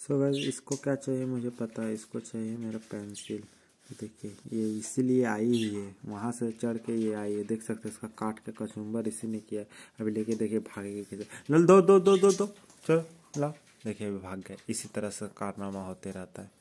सो so, वैसे इसको क्या चाहिए मुझे पता है इसको चाहिए मेरा पेंसिल देखिए ये इसीलिए आई ही है वहाँ से चढ़ के ये आई है देख सकते हैं इसका काट के कचुम्बर इसी ने किया अभी लेके देखिए भागेगी किसे लल दो दो दो दो दो चलो ला देखिए अभी भाग गए इसी तरह से कारनामा होते रहता है